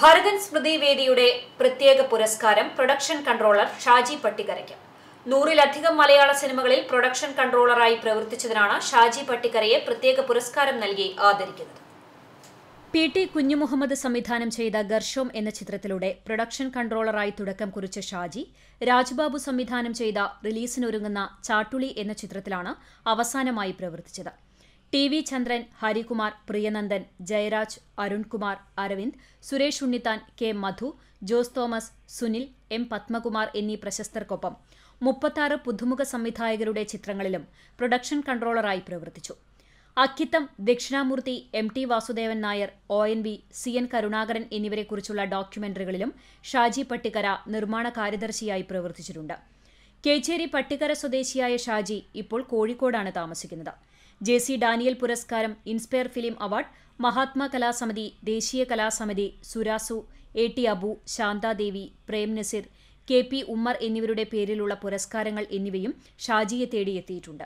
ഭരതൻ സ്മൃതി വേദിയുടെ പ്രത്യേക പുരസ്കാരം പ്രൊഡക്ഷൻ കൺട്രോളർ ഷാജി പട്ടിക്കരയ്ക്ക് നൂറിലധികം മലയാള സിനിമകളിൽ പ്രൊഡക്ഷൻ കൺട്രോളറായി പ്രവർത്തിച്ചതിനാണ് ഷാജി പട്ടിക്കരയെ പ്രത്യേക പുരസ്കാരം നൽകി ആദരിക്കുന്നത് പി ടി കുഞ്ഞുമുഹമ്മദ് സംവിധാനം ചെയ്ത ഗർഷോം എന്ന ചിത്രത്തിലൂടെ പ്രൊഡക്ഷൻ കൺട്രോളറായി തുടക്കം കുറിച്ച ഷാജി രാജ്ബാബു സംവിധാനം ചെയ്ത റിലീസിനൊരുങ്ങുന്ന ചാട്ടുളി എന്ന ചിത്രത്തിലാണ് അവസാനമായി പ്രവർത്തിച്ചത് T V Chandran Harikumar Priyanandan Jayaraj Arunkumar Aravind Suresh Unnithan K Madhu Jose Thomas Sunil M Padmakumar എന്നീ പ്രശസ്തർക്കൊപ്പം മുപ്പത്താറ് പുതുമുഖ സംവിധായകരുടെ ചിത്രങ്ങളിലും പ്രൊഡക്ഷൻ കൺട്രോളറായി പ്രവർത്തിച്ചു Akkitham Dakshinamoorthy M T Vasudevan Nair O N V C N Karunakaran എന്നിവരെക്കുറിച്ചുള്ള ഡോക്യുമെന്ററികളിലും ഷാജി പട്ടിക്കര നിർമ്മാണ കാര്യദർശിയായി പ്രവർത്തിച്ചിട്ടുണ്ട് കേച്ചേരി പട്ടിക്കര സ്വദേശിയായ ഷാജി ഇപ്പോൾ കോഴിക്കോടാണ് താമസിക്കുന്നത് ജെ സി ഡാനിയൽ പുരസ്കാരം inspire film award Mahatma Kalasamithi Desiya Kalasamithi Surasu A T Abu Santhadevi Prem Nazir K P Ummer എന്നിവരുടെ പേരിലുള്ള പുരസ്കാരങ്ങൾ എന്നിവയും ഷാജിയെ തേടിയെത്തിയിട്ടുണ്ട്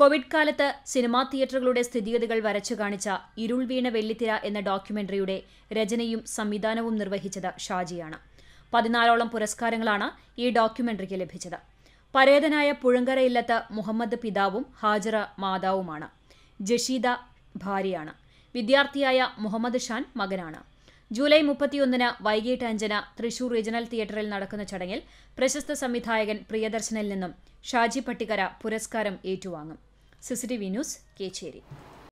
കോവിഡ് കാലത്ത് സിനിമാ തിയേറ്ററുകളുടെ സ്ഥിതിഗതികൾ വരച്ചു കാണിച്ച ഇരുൾ വീണ വെള്ളിത്തിര എന്ന ഡോക്യുമെന്ററിയുടെ രചനയും സംവിധാനവും നിർവഹിച്ചത് ഷാജിയാണ് പതിനാലോളം പുരസ്കാരങ്ങളാണ് ഈ ഡോക്യുമെന്ററിക്ക് ലഭിച്ചത് പരേതനായ പുഴങ്കര ഇല്ലത്ത് മുഹമ്മദ് പിതാവും ഹാജറ മാതാവുമാണ് ജഷീദ ഭാര്യയാണ് വിദ്യാർത്ഥിയായ മുഹമ്മദ് ഷാൻ മകനാണ് ജൂലൈ മുപ്പത്തിയൊന്നിന് വൈകിട്ട് അഞ്ചിന് തൃശൂർ റീജിയണൽ തിയേറ്ററിൽ നടക്കുന്ന ചടങ്ങിൽ പ്രശസ്ത സംവിധായകൻ പ്രിയദർശനിൽ നിന്നും ഷാജി പട്ടിക്കര പുരസ്കാരം ഏറ്റുവാങ്ങും സിസിടിവി ന്യൂസ് കേച്ചേരി